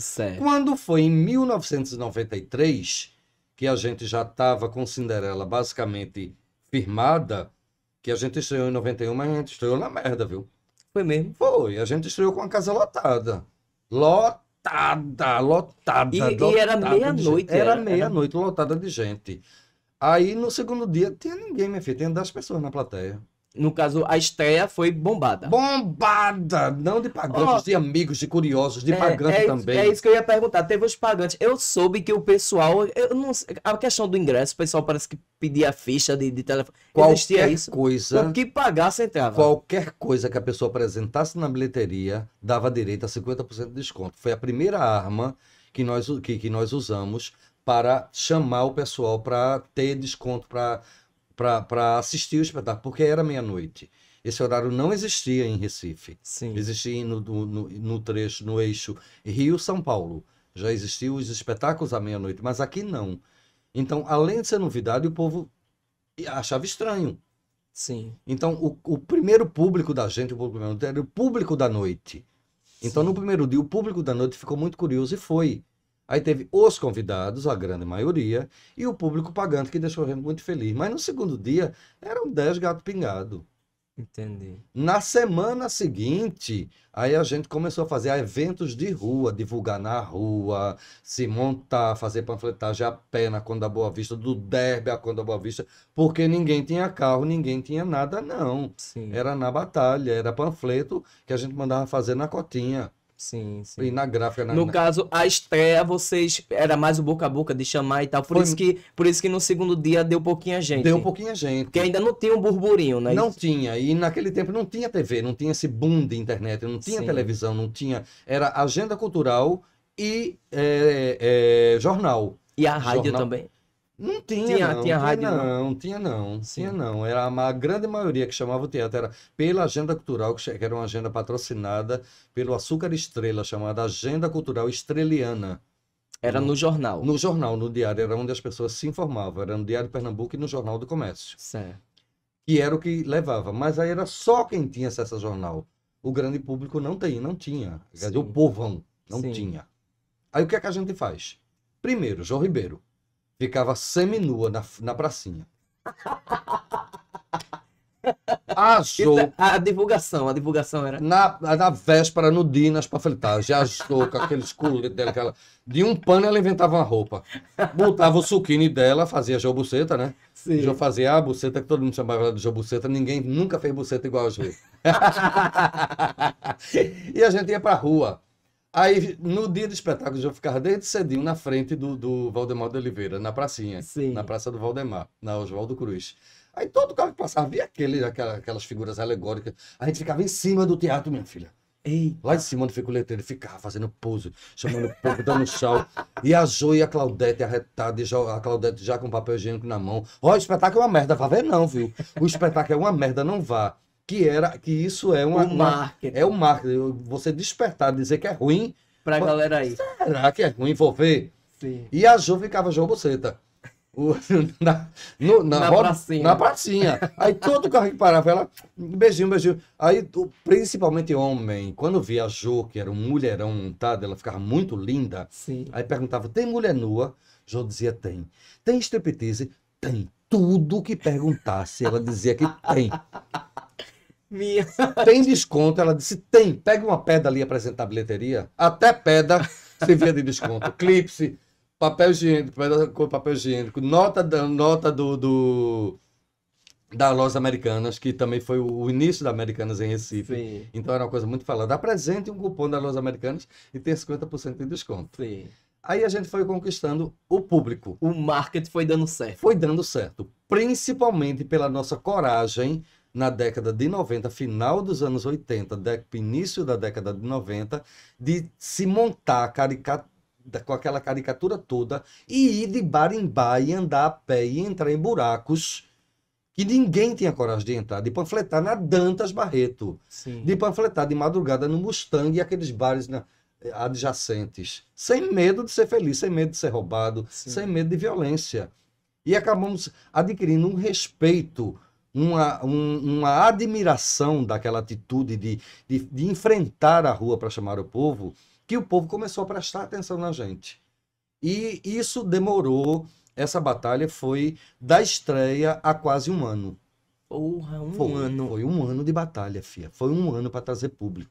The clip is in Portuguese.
Certo. Quando foi em 1993 que a gente já estava com Cinderela basicamente firmada, que a gente estreou em 91, mas a gente estreou na merda, viu? Foi mesmo? Foi. A gente estreou com a casa lotada. Lotada, lotada. E, lotada e era meia-noite. Era, era meia-noite, lotada de gente. Aí no segundo dia tinha ninguém, minha filha, tinha 10 pessoas na plateia. No caso, a estreia foi bombada. Bombada! Não de pagantes, oh, de amigos, de curiosos, de é, é, também. É isso que eu ia perguntar. Teve os pagantes. Eu soube que o pessoal. Eu não, a questão do ingresso, o pessoal parece que pedia ficha de, de telefone. Qualquer Existia isso. coisa. O que pagasse entrava. Qualquer coisa que a pessoa apresentasse na bilheteria dava direito a 50% de desconto. Foi a primeira arma que nós, que, que nós usamos para chamar o pessoal para ter desconto, para para assistir o espetáculo, porque era meia-noite. Esse horário não existia em Recife. Sim. Existia no, no, no trecho, no eixo Rio-São Paulo. Já existiam os espetáculos à meia-noite, mas aqui não. Então, além de ser novidade, o povo achava estranho. Sim. Então, o, o primeiro público da gente, o público era o público da noite. Então, Sim. no primeiro dia, o público da noite ficou muito curioso e foi. Aí teve os convidados, a grande maioria, e o público pagante que deixou a gente muito feliz. Mas no segundo dia eram 10 gato pingado. Entendi. Na semana seguinte, aí a gente começou a fazer eventos de rua, divulgar na rua, se montar, fazer panfletagem a pé na Conda Boa Vista, do Derby à Conda Boa Vista, porque ninguém tinha carro, ninguém tinha nada, não. Sim. Era na batalha, era panfleto que a gente mandava fazer na cotinha. Sim, sim. E na gráfica, na, No na... caso, a estreia, vocês. Era mais o boca a boca de chamar e tal. Por, Foi... isso que, por isso que no segundo dia deu pouquinha gente. Deu pouquinha gente. Porque ainda não tinha um burburinho, né? Não tinha. E naquele tempo não tinha TV, não tinha esse boom de internet, não tinha sim. televisão, não tinha. Era agenda cultural e é, é, jornal. E a rádio jornal... também. Não tinha, tinha não. Tinha rádio, não, não, tinha não, tinha não. Era a grande maioria que chamava o teatro, era pela agenda cultural, que era uma agenda patrocinada pelo Açúcar Estrela, chamada Agenda Cultural Estreliana. Era hum. no jornal? No jornal, no diário, era onde as pessoas se informavam. Era no Diário de Pernambuco e no Jornal do Comércio. Certo. Que era o que levava. Mas aí era só quem tinha acesso ao jornal. O grande público não tem, não tinha. Quer dizer, o povão não Sim. tinha. Aí o que é que a gente faz? Primeiro, João Ribeiro ficava seminua na, na pracinha. É a divulgação, a divulgação era. Na, na véspera, no dia, nas já estou com aqueles coletes dela. Aquela... De um pano ela inventava uma roupa. Botava o suquine dela, fazia jobuceta, né? Sim. Já fazia a buceta, que todo mundo chamava ela de jobuceta, ninguém nunca fez buceta igual a Jô. e a gente ia pra rua. Aí, no dia do espetáculo, eu ficava desde cedinho na frente do, do Valdemar de Oliveira, na pracinha. Sim. Na Praça do Valdemar, na Oswaldo Cruz. Aí todo carro que passava via aquele, aquela, aquelas figuras alegóricas. A gente ficava em cima do teatro, minha filha. Eita. Lá de cima onde fica o letreiro, ficava fazendo pose, chamando o povo, dando tchau. E a Jo e a Claudete arretada, e a Claudete já com papel higiênico na mão. Ó, o espetáculo é uma merda, vá ver não, viu? O espetáculo é uma merda, não vá que era que isso é uma, o marketing. Uma, é um marketing. Você despertar, dizer que é ruim. para a galera aí. Será que é ruim? Vou ver. Sim. E a Ju ficava João Buceta. na, no, na, na, roda, pracinha. na pracinha. Aí todo carro que parava, ela, beijinho, beijinho. Aí, principalmente homem, quando via a Jo, que era um mulherão montado, ela ficava muito linda. Sim. Aí perguntava: tem mulher nua? Jo dizia: tem. Tem striptease? Tem. Tudo que perguntasse, ela dizia que tem. Minha... Tem desconto? Ela disse: tem. Pega uma pedra ali apresenta a bilheteria. Até pedra se de desconto. Clipse, papel higiênico, papel higiênico, nota, da, nota do, do da Lojas Americanas, que também foi o início da Americanas em Recife. Sim. Então era uma coisa muito falada. Apresente um cupom da loja Americanas e tem 50% de desconto. Sim. Aí a gente foi conquistando o público. O marketing foi dando certo. Foi dando certo. Principalmente pela nossa coragem na década de 90, final dos anos 80, de, início da década de 90, de se montar com aquela caricatura toda e ir de bar em bar e andar a pé e entrar em buracos que ninguém tinha coragem de entrar, de panfletar na Dantas Barreto, Sim. de panfletar de madrugada no Mustang e aqueles bares na, adjacentes, sem medo de ser feliz, sem medo de ser roubado, Sim. sem medo de violência. E acabamos adquirindo um respeito uma, um, uma admiração daquela atitude de, de, de enfrentar a rua para chamar o povo, que o povo começou a prestar atenção na gente. E isso demorou, essa batalha foi da estreia a quase um ano. Porra, um foi, ano. Foi um ano de batalha, fia. Foi um ano para trazer público.